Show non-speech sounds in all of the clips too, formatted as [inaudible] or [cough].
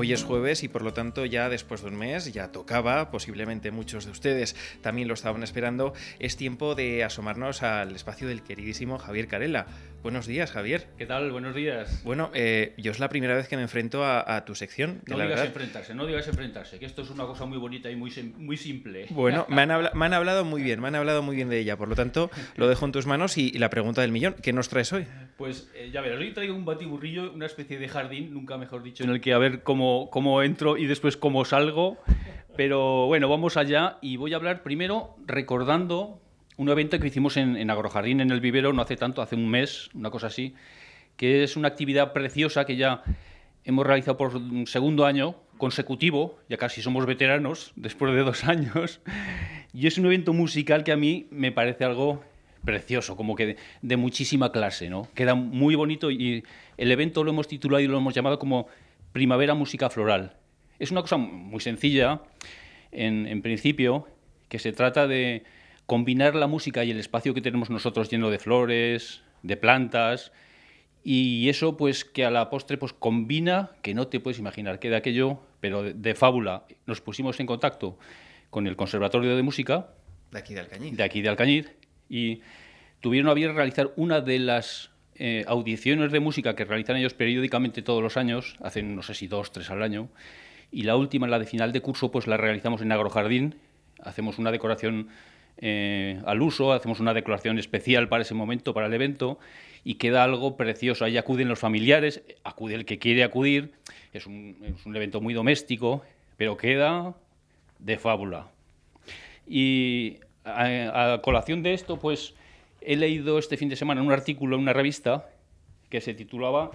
Hoy es jueves y por lo tanto ya después de un mes ya tocaba, posiblemente muchos de ustedes también lo estaban esperando, es tiempo de asomarnos al espacio del queridísimo Javier Carela. Buenos días, Javier. ¿Qué tal? Buenos días. Bueno, eh, yo es la primera vez que me enfrento a, tu sección. no digas enfrentarse, no digas enfrentarse, que esto es una cosa muy bonita y muy, muy simple. Bueno, [laughs] me han, han, hablado muy bien, me han hablado muy bien de ella, por lo tanto, lo dejo en tus manos y, la pregunta del millón, ¿qué nos traes hoy? Pues eh, ya verás, hoy traigo un batiburrillo, una especie de jardín, nunca mejor dicho, en el que a ver cómo, cómo entro y después cómo salgo. Pero bueno, vamos allá y voy a hablar primero recordando un evento que hicimos en, Agrojardín, en el vivero, no hace tanto, hace un mes, una cosa así, que es una actividad preciosa que ya hemos realizado por un segundo año consecutivo, ya casi somos veteranos [laughs] después de dos años, y es un evento musical que a mí me parece algo precioso, como que de, muchísima clase, ¿no? Queda muy bonito y el evento lo hemos titulado y lo hemos llamado como Primavera Música Floral. Es una cosa muy sencilla, en principio, que se trata de, combinar la música y el espacio que tenemos nosotros lleno de flores, de plantas, y eso pues que a la postre pues combina, que no te puedes imaginar qué de aquello, pero de, fábula. Nos pusimos en contacto con el Conservatorio de Música. De aquí de Alcañiz. De aquí de Alcañiz. Y tuvieron a bien realizar una de las eh, audiciones de música que realizan ellos periódicamente todos los años, hacen no sé si dos, tres al año. Y la última, la de final de curso, pues la realizamos en Agrojardín. Hacemos una decoración eh, al uso, hacemos una declaración especial para ese momento, para el evento, y queda algo precioso. Ahí acuden los familiares, acude el que quiere acudir, es un, evento muy doméstico, pero queda de fábula. Y a, colación de esto, pues he leído este fin de semana un artículo en una revista que se titulaba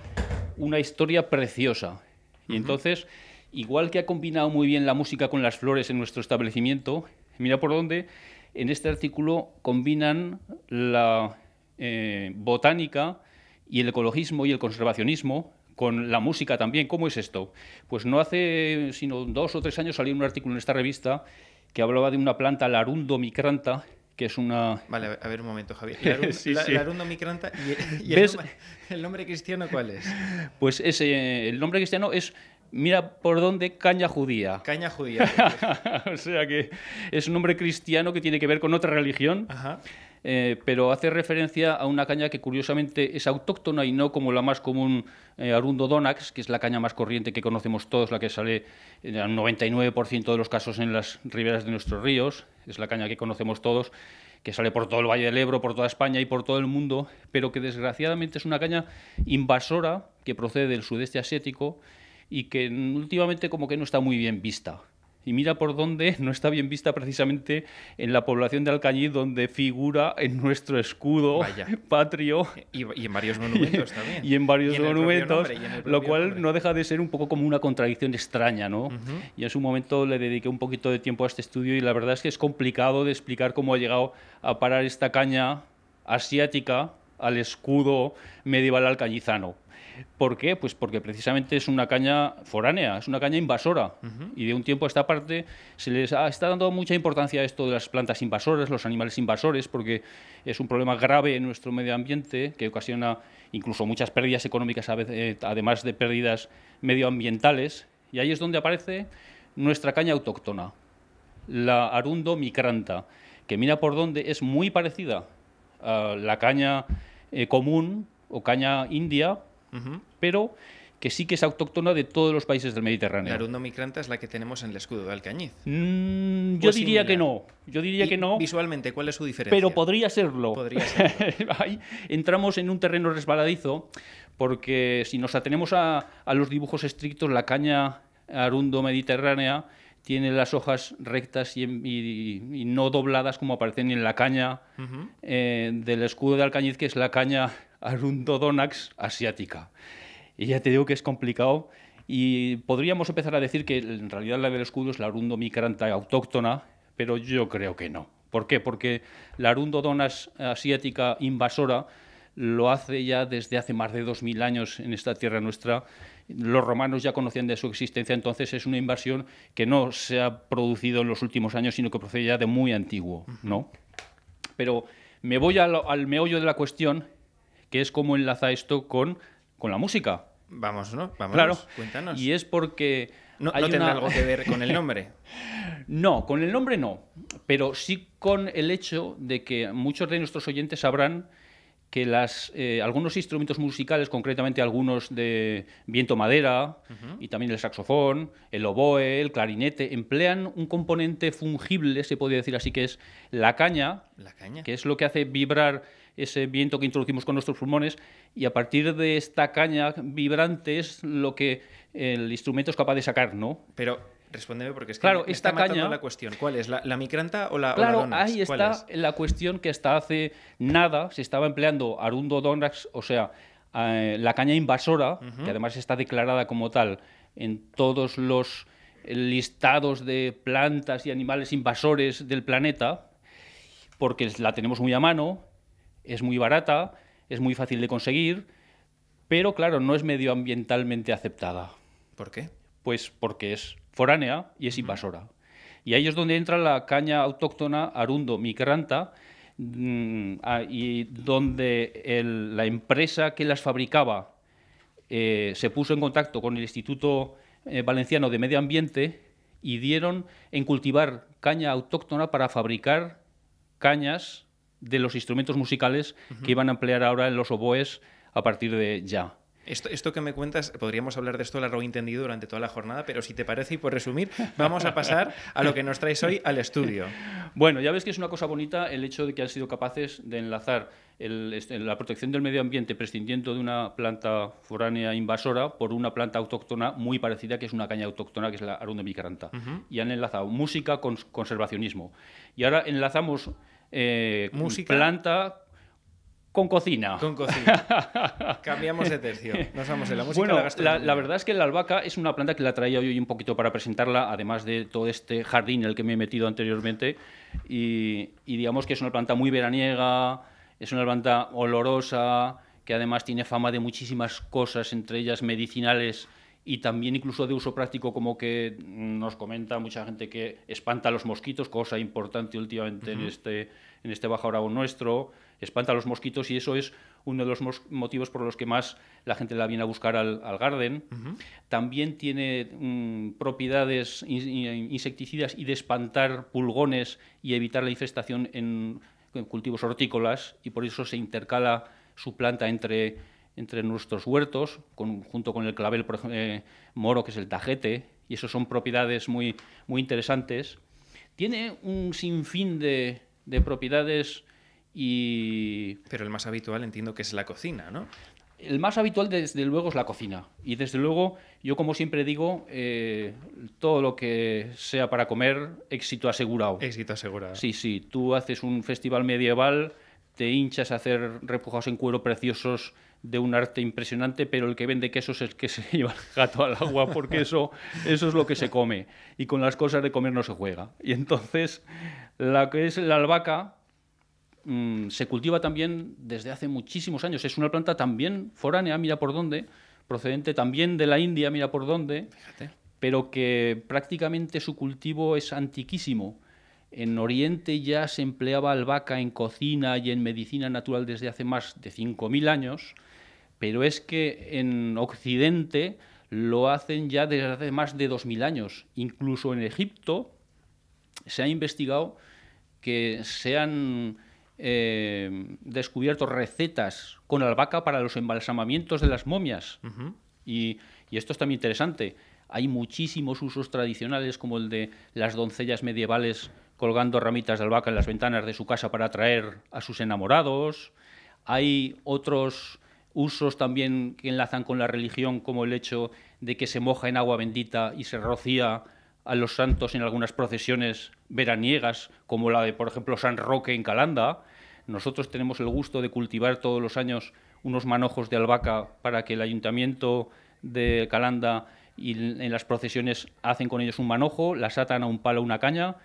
Una historia preciosa. Y entonces, igual que ha combinado muy bien la música con las flores en nuestro establecimiento, mira por dónde en este artículo combinan la eh, botánica y el ecologismo y el conservacionismo con la música también. ¿Cómo es esto? Pues no hace sino dos o tres años salió un artículo en esta revista que hablaba de una planta, Larundo micranta, que es una... Vale, a ver un momento, Javier. Larundo, [laughs] micranta, y, el, nombre, el, nombre, cristiano cuál es? Pues ese, el nombre cristiano es mira por dónde, caña judía. Caña judía. [laughs] o sea que es un nombre cristiano que tiene que ver con otra religión. Eh, pero hace referencia a una caña que curiosamente es autóctona y no como la más común eh, Arundo Donax, que es la caña más corriente que conocemos todos, la que sale en el 99% de los casos en las riberas de nuestros ríos, es la caña que conocemos todos, que sale por todo el Valle del Ebro, por toda España y por todo el mundo, pero que desgraciadamente es una caña invasora que procede del sudeste asiático y que últimamente como que no está muy bien vista. Y mira por dónde [laughs] no está bien vista precisamente en la población de Alcañiz, donde figura en nuestro escudo [laughs] patrio. Y, en varios [laughs] monumentos también. Y en varios monumentos, lo cual no deja de ser un poco como una contradicción extraña, ¿no? Y en su momento le dediqué un poquito de tiempo a este estudio y la verdad es que es complicado de explicar cómo ha llegado a parar esta caña asiática al escudo medieval alcañizano. ¿Por qué? Pues porque precisamente es una caña foránea, es una caña invasora. Y de un tiempo a esta parte se les está dando mucha importancia a esto de las plantas invasoras, los animales invasores, porque es un problema grave en nuestro medio ambiente que ocasiona incluso muchas pérdidas económicas, eh, además de pérdidas medioambientales. Y ahí es donde aparece nuestra caña autóctona, la Arundo micranta, que mira por dónde es muy parecida a la caña eh, común o caña india, pero que sí que es autóctona de todos los países del Mediterráneo. La Arundo micranta es la que tenemos en el escudo de Alcañiz. Mm, yo diría que no. Yo diría que no. Visualmente, ¿cuál es su diferencia? Pero podría serlo. [laughs] entramos en un terreno resbaladizo porque si nos atenemos a, los dibujos estrictos, la caña arundo mediterránea tiene las hojas rectas y, no dobladas como aparecen en la caña eh, del escudo de Alcañiz, que es la caña Arundodonax asiática. Y ya te digo que es complicado. Y podríamos empezar a decir que en realidad la del escudo es la Arundomicranta autóctona, pero yo creo que no. ¿Por qué? Porque la Arundodonax asiática invasora lo hace ya desde hace más de 2.000 años en esta tierra nuestra. Los romanos ya conocían de su existencia, entonces es una invasión que no se ha producido en los últimos años, sino que procede ya de muy antiguo, ¿no? Pero me voy al meollo de la cuestión que es cómo enlaza esto con, con la música. Vamos, ¿no? Vamos, claro. cuéntanos. Y es porque... No, hay tendrá algo que ver con el nombre. [laughs] no, con el nombre no, pero sí con el hecho de que muchos de nuestros oyentes sabrán que las, eh, algunos instrumentos musicales, concretamente algunos de viento madera y también el saxofón, el oboe, el clarinete, emplean un componente fungible, se podría decir así, que es la caña, la caña, que es lo que hace vibrar ese viento que introducimos con nuestros pulmones y a partir de esta caña vibrante es lo que el instrumento es capaz de sacar, ¿no? Pero respóndeme porque es que claro, esta está caña, la cuestión. ¿Cuál es? ¿La, micranta o la Claro, ahí está la cuestión que hasta hace nada se estaba empleando Arundo Donax, o sea, eh, la caña invasora, que además está declarada como tal en todos los listados de plantas y animales invasores del planeta, porque la tenemos muy a mano es muy barata, es muy fácil de conseguir, pero claro, no es medioambientalmente aceptada. ¿Por qué? Pues porque es foránea y es invasora. Y ahí es donde entra la caña autóctona Arundo micranta, mm, ah, y donde la empresa que las fabricaba eh, se puso en contacto con el Instituto eh, Valenciano de Medio Ambiente y dieron en cultivar caña autóctona para fabricar cañas de los instrumentos musicales que iban a emplear ahora en los oboes a partir de ya. Esto, esto, que me cuentas, podríamos hablar de esto largo y entendido durante toda la jornada, pero si te parece y por resumir, vamos a pasar a lo que nos traes hoy al estudio. [laughs] Bueno, ya ves que es una cosa bonita el hecho de que han sido capaces de enlazar la protección del medio ambiente prescindiendo de una planta foránea invasora por una planta autóctona muy parecida que es una caña autóctona que es la Arundel de Y han enlazado música con conservacionismo. Y ahora enlazamos eh, música. planta con cocina. Con cocina. [laughs] Cambiamos de tercio. la Bueno, la, verdad es que la albahaca es una planta que la traía hoy un poquito para presentarla, además de todo este jardín en el que me he metido anteriormente. y digamos que es una planta muy veraniega, es una planta olorosa, que además tiene fama de muchísimas cosas, entre ellas medicinales y también incluso de uso práctico, como que nos comenta mucha gente que espanta a los mosquitos, cosa importante últimamente en, este, en este bajo Aragón nuestro, espanta a los mosquitos y eso es uno de los motivos por los que más la gente la viene a buscar al, garden. También tiene mm, propiedades insecticidas y de espantar pulgones y evitar la infestación en cultivos hortícolas y por eso se intercala su planta entre entre nuestros huertos, junto con el clavel eh, moro, que es el tajete, y eso son propiedades muy, muy interesantes. Tiene un sinfín de, propiedades y... Pero el más habitual entiendo que es la cocina, ¿no? El más habitual, desde luego, es la cocina. Y desde luego, yo como siempre digo, eh, todo lo que sea para comer, éxito asegurado. Éxito asegurado. Sí, sí. Tú haces un festival medieval, te hinchas a hacer repujados en cuero preciosos de un arte impresionante, pero el que vende quesos es el que se [laughs] lleva el gato al agua, porque eso, eso es lo que se come. Y con las cosas de comer no se juega. Y entonces, la que es la albahaca mm, se cultiva también desde hace muchísimos años. Es una planta también foránea, mira por dónde, procedente también de la India, mira por dónde, pero que prácticamente su cultivo es antiquísimo. En Oriente ya se empleaba albahaca en cocina y en medicina natural desde hace más de 5.000 años pero es que en Occidente lo hacen ya desde hace más de 2.000 años. Incluso en Egipto se ha investigado que se han eh, descubierto recetas con albahaca para los embalsamamientos de las momias. y, y esto es también interesante. Hay muchísimos usos tradicionales como el de las doncellas medievales colgando ramitas de albahaca en las ventanas de su casa para atraer a sus enamorados. Hay otros usos también que enlazan con la religión, como el hecho de que se moja en agua bendita y se rocía a los santos en algunas procesiones veraniegas, como la de, por ejemplo, San Roque en Calanda. Nosotros tenemos el gusto de cultivar todos los años unos manojos de albahaca para que el ayuntamiento de Calanda y en las procesiones hacen con ellos un manojo, las atan a un palo, una caña,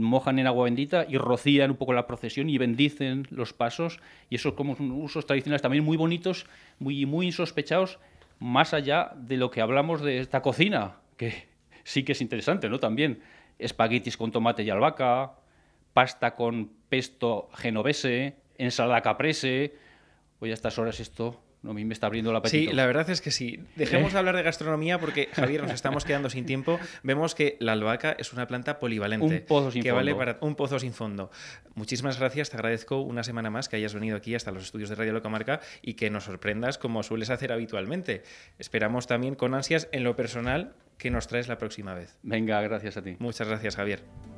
mojan en agua bendita y rocían un poco la procesión y bendicen los pasos. Y esos como usos tradicionales también muy bonitos, muy, muy insospechados, más allá de lo que hablamos de esta cocina, que [laughs] sí que es interesante, ¿no? También espaguetis con tomate y albahaca, pasta con pesto genovese, ensalada caprese. Hoy a estas horas esto no, a me está abriendo la apetito. Sí, la verdad es que sí. Dejemos de hablar de gastronomía porque, Javier, nos estamos quedando sin tiempo. Vemos que la albahaca es una planta polivalente. que vale para un pozo sin fondo. Muchísimas gracias, te agradezco una semana más que hayas venido aquí hasta los estudios de Radio Locamarca y que nos sorprendas como sueles hacer habitualmente. Esperamos también con ansias en lo personal que nos traes la próxima vez. Venga, gracias a ti. Muchas gracias, Javier.